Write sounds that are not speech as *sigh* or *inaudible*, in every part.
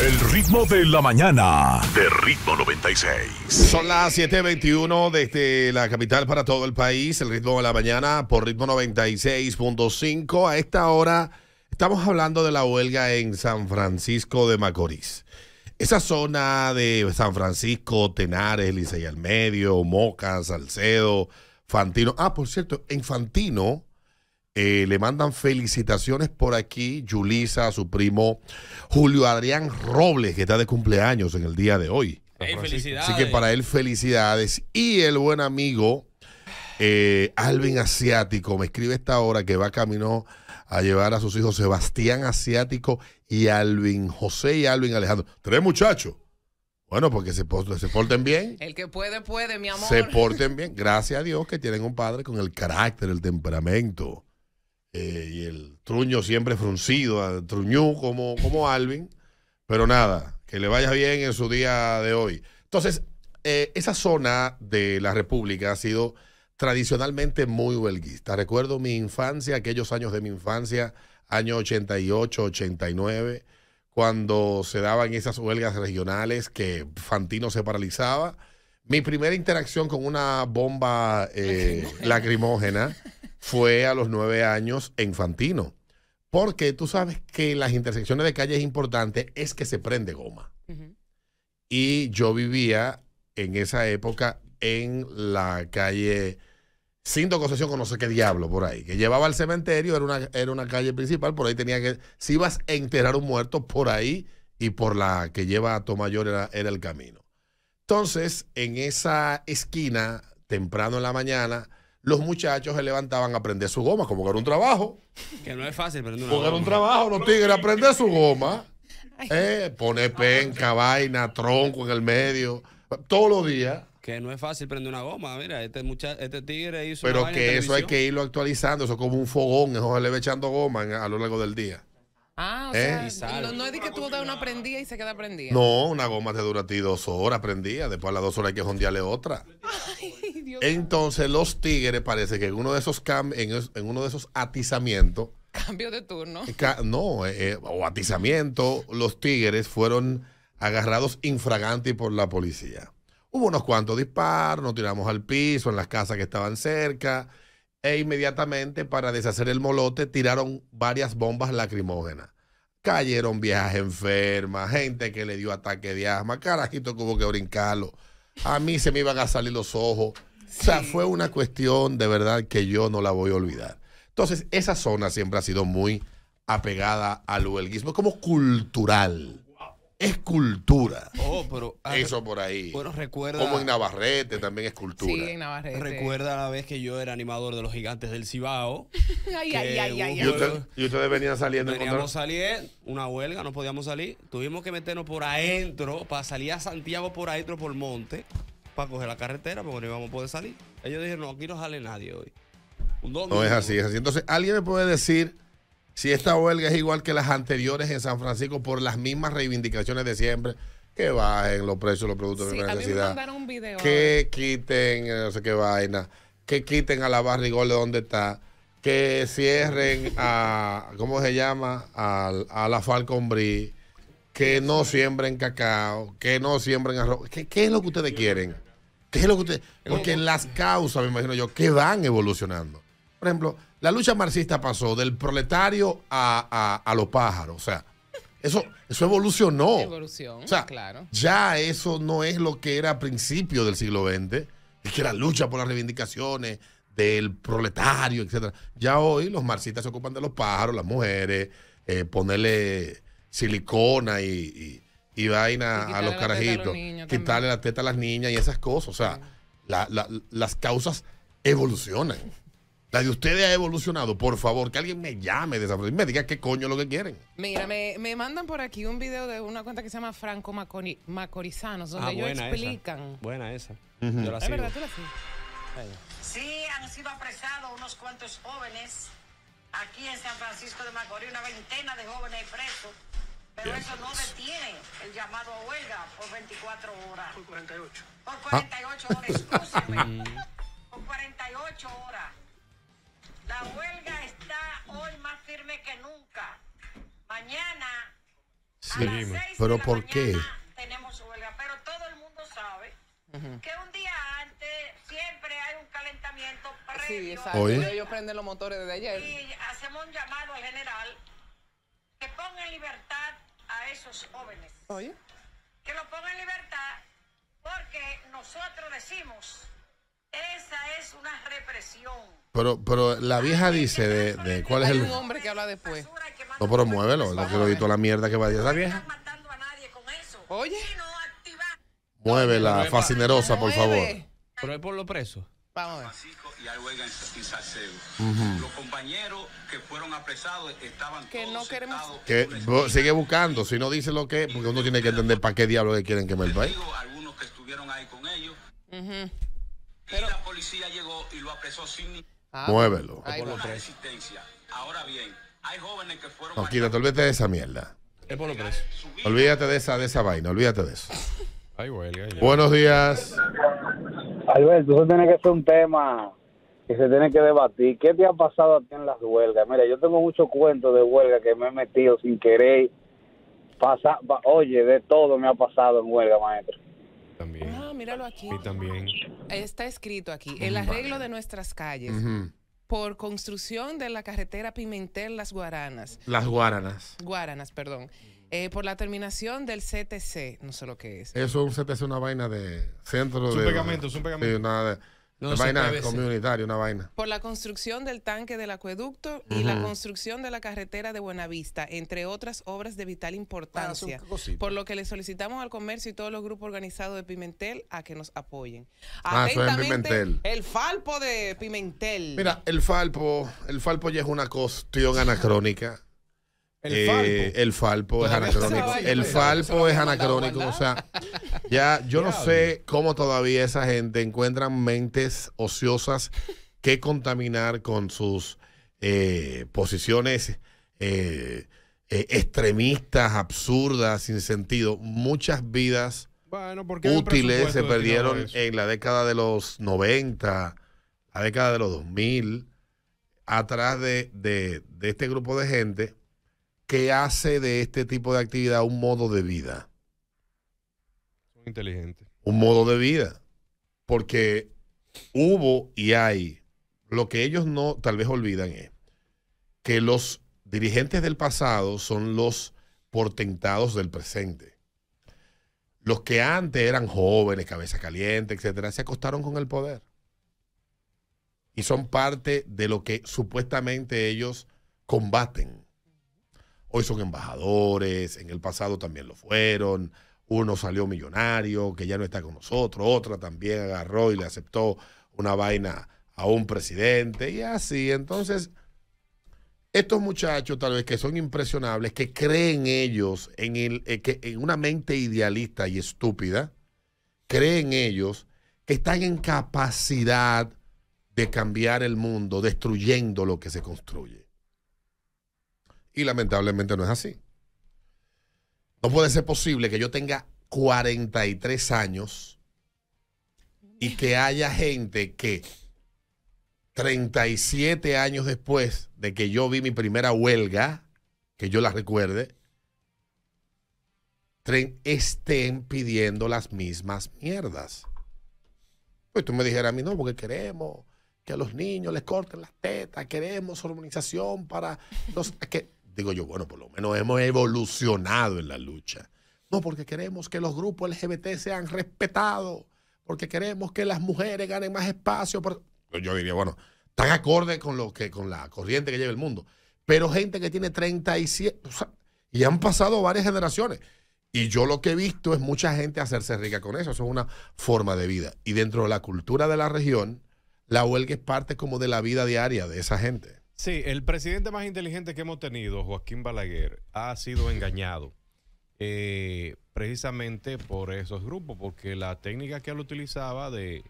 El ritmo de la mañana de Ritmo 96. Son las 7:21 desde la capital para todo el país. El ritmo de la mañana por Ritmo 96.5. A esta hora estamos hablando de la huelga en San Francisco de Macorís. Esa zona de San Francisco, Tenares, Licey al Medio, Moca, Salcedo, Fantino. Ah, por cierto, en Fantino eh, le mandan felicitaciones por aquí, Julisa, a su primo Julio Adrián Robles, que está de cumpleaños en el día de hoy. Así que para él, felicidades. Y el buen amigo eh, Alvin Asiático me escribe esta hora que va camino a llevar a sus hijos Sebastián Asiático y Alvin José y Alvin Alejandro. Tres muchachos. Bueno, porque se, porten bien. El que puede, puede, mi amor. Se porten bien. Gracias a Dios que tienen un padre con el carácter, el temperamento. Eh, y el truño siempre fruncido, al truñú como, como Alvin. Pero nada, que le vaya bien en su día de hoy. Entonces, eh, esa zona de la República ha sido tradicionalmente muy huelguista. Recuerdo mi infancia, aquellos años de mi infancia, año 88, 89, cuando se daban esas huelgas regionales que Fantino se paralizaba. Mi primera interacción con una bomba eh, lacrimógena fue a los nueve años en Fantino. Porque tú sabes que las intersecciones de calles importantes es que se prende goma. Y yo vivía en esa época en la calle Cinto Concesión con no sé qué diablo por ahí, que llevaba al cementerio, era una, una calle principal, por ahí tenía que, si ibas a enterrar un muerto, por ahí y por la que lleva a Tomayor era, era el camino. Entonces, en esa esquina, temprano en la mañana, los muchachos se levantaban a prender su goma, como que era un trabajo. Que no es fácil prender una Como que era un trabajo, los tigres, aprender su goma. pone eh, poner penca, vaina, tronco en el medio, todos los días. Que no es fácil prender una goma, mira, este, mucha, este tigre hizo. Pero que eso hay que irlo actualizando, eso es como un fogón, eso le va echando goma a lo largo del día. Ah, o eh. sea, no, es de que tú das una prendida y se queda prendida. No, una goma te dura a ti dos horas prendida, después a las dos horas hay que jondearle otra. Entonces los Tigres parece que en uno de esos en, uno de esos atizamientos. Cambio de turno. *laughs* no, eh, eh, o atizamiento, los Tigres fueron agarrados infragantes por la policía. Hubo unos cuantos disparos, nos tiramos al piso, en las casas que estaban cerca, e inmediatamente para deshacer el molote tiraron varias bombas lacrimógenas. Cayeron viejas enfermas, gente que le dio ataque de asma, carajito que hubo que brincarlo. A mí se me iban a salir los ojos. O sea, fue una cuestión de verdad que yo no la voy a olvidar. Entonces, esa zona siempre ha sido muy apegada al huelguismo como cultural. Es cultura. Oh, ah, Eso por ahí. Bueno, recuerda. Como en Navarrete también es cultura. Sí, en Navarrete. Recuerda la vez que yo era animador de los gigantes del Cibao. *laughs* y, y, ustedes venían saliendo. Veníamos una huelga, no podíamos salir. Tuvimos que meternos por adentro para salir a Santiago por adentro por monte para coger la carretera porque no íbamos a poder salir. Ellos dijeron, no, aquí no sale nadie hoy. No es así, es así. Entonces, ¿alguien me puede decir si esta huelga es igual que las anteriores en San Francisco por las mismas reivindicaciones de siempre? Que bajen los precios de los productos de necesidad. Un que eh. quiten, eh, no sé qué vaina. Que quiten a la barrigol de donde está. Que cierren a, ¿cómo se llama? A, la Falcon Brie que no siembren cacao, que no siembren arroz. ¿Qué, es lo que ustedes quieren? ¿Qué es lo que usted? Porque las causas, me imagino yo, que van evolucionando. Por ejemplo, la lucha marxista pasó del proletario a, los pájaros. O sea, eso, eso evolucionó. Evolución, claro. Ya eso no es lo que era a principios del siglo XX, es que era lucha por las reivindicaciones del proletario, etc. Ya hoy los marxistas se ocupan de los pájaros, las mujeres, eh, ponerle silicona y y vaina a los carajitos, a quitarle la teta a las niñas y esas cosas. O sea, las causas evolucionan. La de ustedes ha evolucionado. Por favor, que alguien me llame de esa y me diga qué coño es lo que quieren. Mira, me, mandan por aquí un video de una cuenta que se llama Franco Macori, Macorizanos, donde ah, ellos explican. Buena esa. Yo la ¿Es verdad, tú la sigues? Sí, han sido apresados unos cuantos jóvenes aquí en San Francisco de Macorís, una veintena de jóvenes presos pero eso no detiene el llamado a huelga por 24 horas. Por 48. Por 48 ah. horas, *laughs* mm. por 48 horas. La huelga está hoy más firme que nunca. Mañana. Sí, pero ¿por qué? Tenemos huelga, pero todo el mundo sabe que un día antes siempre hay un calentamiento previo. Sí, exacto. Ellos prenden los motores desde ayer. Y hacemos un llamado al general que ponga en libertad a esos jóvenes. Oye. Que lo pongan en libertad porque nosotros decimos, esa es una represión. Pero, pero la vieja dice de, cuál es el... hombre que habla después. No, pero muévelo, no que lo edito la mierda que va vaya esa vieja. Oye. Muévela, fascinerosa, por favor. Pero es por los presos. Vamos a y hay huelga en Salcedo. Uh -huh. Los compañeros que fueron apresados estaban que todos no queremos... que sigue buscando, si no dice lo que, porque uno tiene que entender para qué diablos que me quemar el país. Algunos que estuvieron ahí con ellos. Uh -huh. Pero... Y la policía llegó y lo apresó sin ah, Muévelo. Ahí resistencia. Ahora bien, hay jóvenes que fueron. No, quítate, olvídate de esa mierda. Es por lo preso. Olvídate de esa, de esa vaina, olvídate de eso. Ay, huelga, Buenos días. Alberto, eso tiene que ser un tema que se tiene que debatir. ¿Qué te ha pasado a ti en las huelgas? Mira, yo tengo muchos cuentos de huelga que me he metido sin querer. pasar, oye, de todo me ha pasado en huelga, maestro. También. Ah, míralo aquí. también. Está escrito aquí, el arreglo de nuestras calles. Por construcción de la carretera Pimentel Las Guaranas. Las Guaranas. Guaranas, perdón. Eh, por la terminación del CTC, no sé lo que es. Eso es un CTC, una vaina de centro es un Pegamento, es un pegamento, una vaina comunitaria, una vaina. Por la construcción del tanque del acueducto y la construcción de la carretera de Buenavista, entre otras obras de vital importancia. por lo que le solicitamos al comercio y todos los grupos organizados de Pimentel a que nos apoyen. Ah, el Falpo de Pimentel. Mira, el Falpo, el Falpo ya es una cuestión *laughs* anacrónica. El, eh, el falpo es anacrónico. El falpo es anacrónico. O sea, ya, yo no sé cómo todavía esa gente encuentra mentes ociosas que contaminar con sus eh, posiciones eh, eh, extremistas, absurdas, sin sentido. Muchas vidas útiles se perdieron en la década de los 90, la década de los 2000, atrás de este grupo de gente que hace de este tipo de actividad un modo de vida inteligente. Un modo de vida. Porque hubo y hay, lo que ellos no tal vez olvidan es que los dirigentes del pasado son los portentados del presente. Los que antes eran jóvenes, cabeza caliente, etcétera, se acostaron con el poder. Y son parte de lo que supuestamente ellos combaten. Hoy son embajadores, en el pasado también lo fueron uno salió millonario, que ya no está con nosotros, otra también agarró y le aceptó una vaina a un presidente y así. Entonces, estos muchachos tal vez que son impresionables, que creen ellos en, el, eh, que, en una mente idealista y estúpida, creen ellos que están en capacidad de cambiar el mundo destruyendo lo que se construye. Y lamentablemente no es así. No puede ser posible que yo tenga 43 años y que haya gente que 37 años después de que yo vi mi primera huelga, que yo la recuerde, estén pidiendo las mismas mierdas. Pues tú me dijeras a mí, no, porque queremos que a los niños les corten las tetas, queremos hormonización para los... Que, digo yo, bueno, por lo menos hemos evolucionado en la lucha. No, porque queremos que los grupos LGBT sean respetados, porque queremos que las mujeres ganen más espacio. Pues yo diría, bueno, están acorde con, lo que, con la corriente que lleva el mundo. Pero gente que tiene 37, y han pasado varias generaciones. Y yo lo que he visto es mucha gente hacerse rica con eso. Eso es una forma de vida. Y dentro de la cultura de la región, la huelga es parte como de la vida diaria de esa gente. Sí, el presidente más inteligente que hemos tenido, Joaquín Balaguer, ha sido engañado eh, precisamente por esos grupos, porque la técnica que él utilizaba de,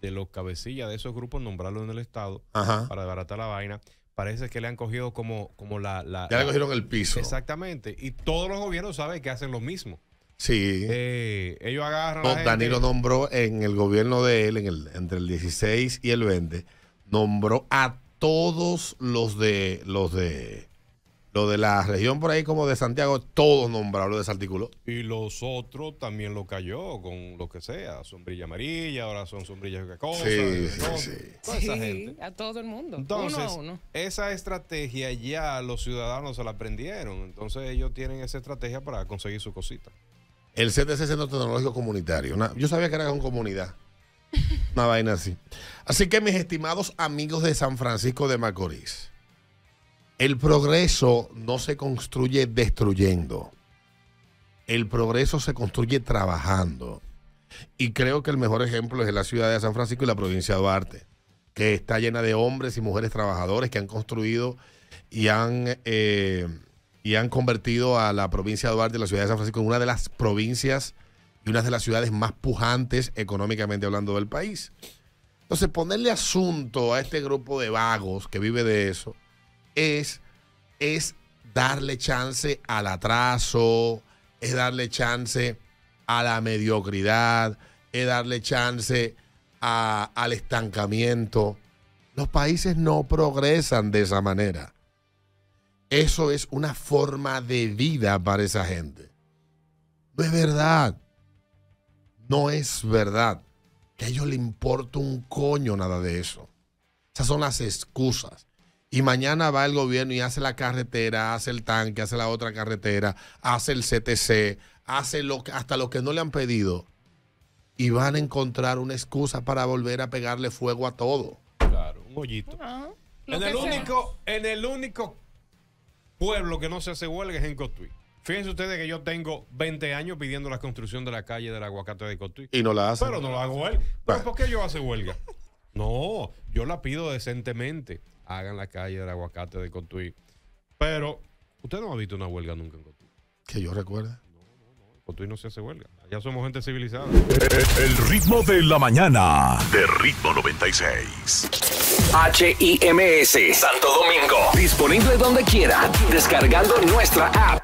los cabecillas de esos grupos, nombrarlos en el Estado para desbaratar la vaina, parece que le han cogido como, como la, Ya le cogieron el piso. Exactamente, y todos los gobiernos saben que hacen lo mismo. Sí. Eh, ellos agarran. No, Danilo nombró en el gobierno de él, en el, entre el 16 y el 20, nombró a todos los de los de lo de la región por ahí como de Santiago, todos nombrados los artículo Y los otros también lo cayó con lo que sea, sombrilla amarilla, ahora son sombrillas de cosa. Sí, sí, sí. a todo el mundo. uno a uno. esa estrategia ya los ciudadanos se la aprendieron, entonces ellos tienen esa estrategia para conseguir su cosita. El CTC Centro Tecnológico Comunitario, yo sabía que era con comunidad. *laughs* Una vaina así. Así que mis estimados amigos de San Francisco de Macorís, el progreso no se construye destruyendo. El progreso se construye trabajando. Y creo que el mejor ejemplo es la ciudad de San Francisco y la provincia de Duarte, que está llena de hombres y mujeres trabajadores que han construido y han, eh, y han convertido a la provincia de Duarte y la ciudad de San Francisco en una de las provincias y una de las ciudades más pujantes económicamente hablando del país. Entonces, ponerle asunto a este grupo de vagos que vive de eso es, es darle chance al atraso, es darle chance a la mediocridad, es darle chance al estancamiento. Los países no progresan de esa manera. Eso es una forma de vida para esa gente. No es verdad no es verdad. Que a ellos le importa un coño nada de eso. Esas son las excusas. Y mañana va el gobierno y hace la carretera, hace el tanque, hace la otra carretera, hace el CTC, hace lo, hasta lo que no le han pedido. Y van a encontrar una excusa para volver a pegarle fuego a todo. Claro, un hoyito. en, el único, en el único pueblo que no se hace huelga es en Cotuí. Fíjense ustedes que yo tengo 20 años pidiendo la construcción de la calle del aguacate de Cotuí. Y no la hace. Pero no la hago él. ¿Por qué yo hace huelga? No, yo la pido decentemente. Hagan la calle del aguacate de Cotuí. Pero, ¿usted no ha visto una huelga nunca en Cotuí? Que yo recuerde. No, no, no. Cotuí no se hace huelga. Ya somos gente civilizada. El ritmo de la mañana. De ritmo 96. HIMS Santo Domingo. Disponible donde quiera. Descargando nuestra app.